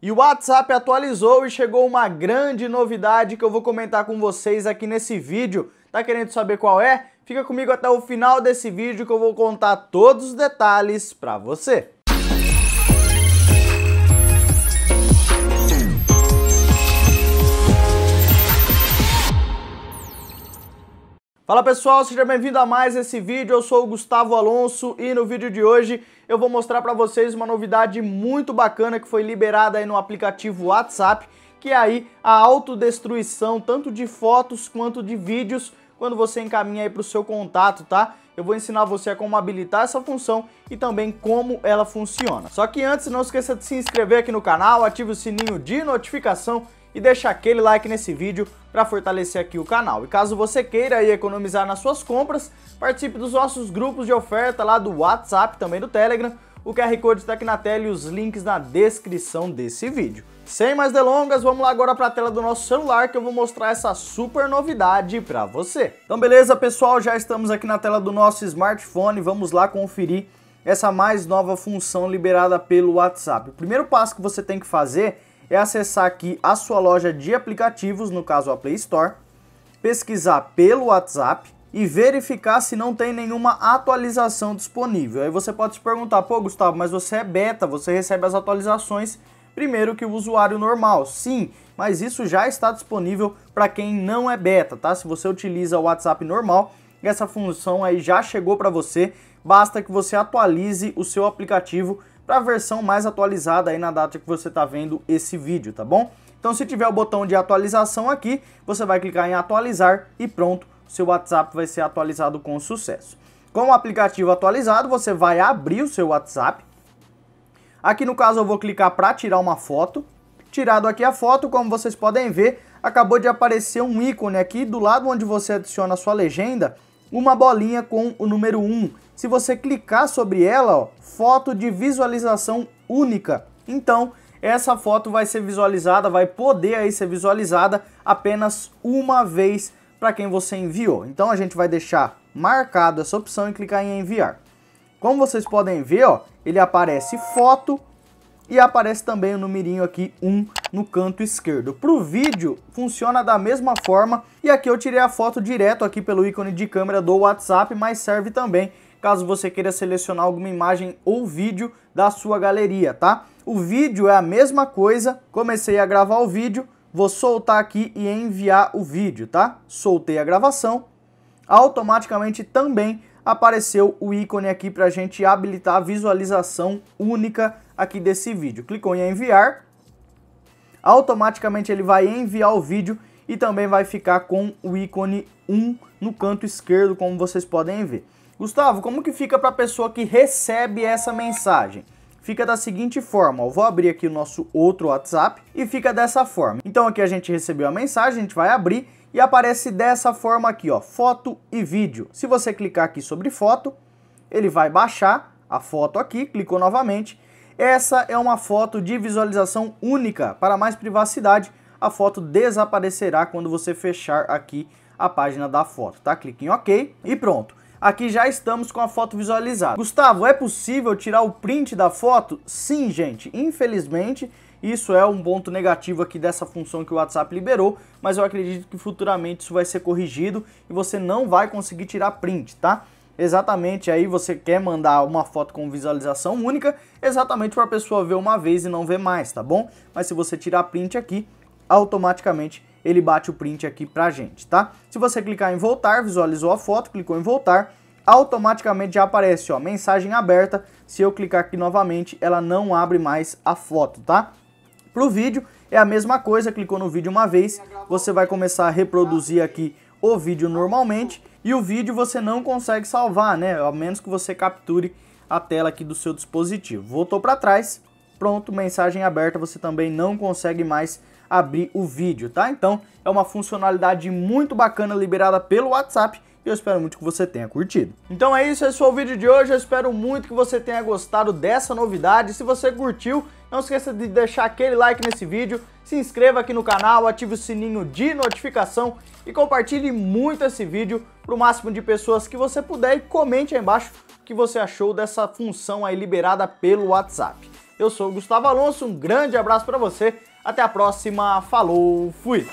E o WhatsApp atualizou e chegou uma grande novidade que eu vou comentar com vocês aqui nesse vídeo. Tá querendo saber qual é? Fica comigo até o final desse vídeo que eu vou contar todos os detalhes para você. Fala pessoal, seja bem-vindo a mais esse vídeo. Eu sou o Gustavo Alonso e no vídeo de hoje eu vou mostrar para vocês uma novidade muito bacana que foi liberada aí no aplicativo WhatsApp, que é aí a autodestruição tanto de fotos quanto de vídeos quando você encaminha aí para o seu contato, tá? Eu vou ensinar você a como habilitar essa função e também como ela funciona. Só que antes, não esqueça de se inscrever aqui no canal, ative o sininho de notificação e deixa aquele like nesse vídeo para fortalecer aqui o canal. E caso você queira economizar nas suas compras, participe dos nossos grupos de oferta lá do WhatsApp, também do Telegram. O QR Code está aqui na tela e os links na descrição desse vídeo. Sem mais delongas, vamos lá agora para a tela do nosso celular que eu vou mostrar essa super novidade para você. Então beleza pessoal, já estamos aqui na tela do nosso smartphone, vamos lá conferir essa mais nova função liberada pelo WhatsApp. O primeiro passo que você tem que fazer é acessar aqui a sua loja de aplicativos, no caso a Play Store, pesquisar pelo WhatsApp e verificar se não tem nenhuma atualização disponível. Aí você pode se perguntar, pô Gustavo, mas você é beta, você recebe as atualizações primeiro que o usuário normal. Sim, mas isso já está disponível para quem não é beta, tá? Se você utiliza o WhatsApp normal, essa função aí já chegou para você, basta que você atualize o seu aplicativo para a versão mais atualizada aí na data que você está vendo esse vídeo, tá bom? Então se tiver o botão de atualização aqui, você vai clicar em atualizar e pronto, seu WhatsApp vai ser atualizado com sucesso. Com o aplicativo atualizado, você vai abrir o seu WhatsApp. Aqui no caso eu vou clicar para tirar uma foto. Tirado aqui a foto, como vocês podem ver, acabou de aparecer um ícone aqui do lado onde você adiciona a sua legenda, uma bolinha com o número 1. Se você clicar sobre ela, ó, foto de visualização única. Então, essa foto vai ser visualizada, vai poder aí ser visualizada apenas uma vez para quem você enviou. Então a gente vai deixar marcado essa opção e clicar em enviar. Como vocês podem ver, ó, ele aparece foto e aparece também o numerinho aqui 1 no canto esquerdo. Para o vídeo funciona da mesma forma e aqui eu tirei a foto direto aqui pelo ícone de câmera do WhatsApp, mas serve também caso você queira selecionar alguma imagem ou vídeo da sua galeria, tá? O vídeo é a mesma coisa, comecei a gravar o vídeo, vou soltar aqui e enviar o vídeo, tá? Soltei a gravação, automaticamente também apareceu o ícone aqui para a gente habilitar a visualização única aqui desse vídeo. Clicou em enviar, automaticamente ele vai enviar o vídeo e também vai ficar com o ícone 1 no canto esquerdo, como vocês podem ver. Gustavo, como que fica para a pessoa que recebe essa mensagem? fica da seguinte forma. Eu vou abrir aqui o nosso outro WhatsApp e fica dessa forma. Então aqui a gente recebeu a mensagem, a gente vai abrir e aparece dessa forma aqui, ó, foto e vídeo. Se você clicar aqui sobre foto, ele vai baixar a foto aqui, clicou novamente. Essa é uma foto de visualização única. Para mais privacidade, a foto desaparecerá quando você fechar aqui a página da foto, tá? Clique em OK e pronto. Aqui já estamos com a foto visualizada. Gustavo, é possível tirar o print da foto? Sim, gente. Infelizmente, isso é um ponto negativo aqui dessa função que o WhatsApp liberou, mas eu acredito que futuramente isso vai ser corrigido e você não vai conseguir tirar print, tá? Exatamente, aí você quer mandar uma foto com visualização única, exatamente para a pessoa ver uma vez e não ver mais, tá bom? Mas se você tirar print aqui, automaticamente ele bate o print aqui pra gente, tá? Se você clicar em voltar, visualizou a foto, clicou em voltar, automaticamente já aparece, ó, mensagem aberta. Se eu clicar aqui novamente, ela não abre mais a foto, tá? Pro vídeo é a mesma coisa, clicou no vídeo uma vez, você vai começar a reproduzir aqui o vídeo normalmente e o vídeo você não consegue salvar, né? A menos que você capture a tela aqui do seu dispositivo. Voltou para trás, Pronto, mensagem aberta, você também não consegue mais abrir o vídeo, tá? Então, é uma funcionalidade muito bacana liberada pelo WhatsApp e eu espero muito que você tenha curtido. Então é isso, esse foi o vídeo de hoje, eu espero muito que você tenha gostado dessa novidade. Se você curtiu, não esqueça de deixar aquele like nesse vídeo, se inscreva aqui no canal, ative o sininho de notificação e compartilhe muito esse vídeo para o máximo de pessoas que você puder e comente aí embaixo o que você achou dessa função aí liberada pelo WhatsApp. Eu sou o Gustavo Alonso, um grande abraço para você, até a próxima, falou, fui!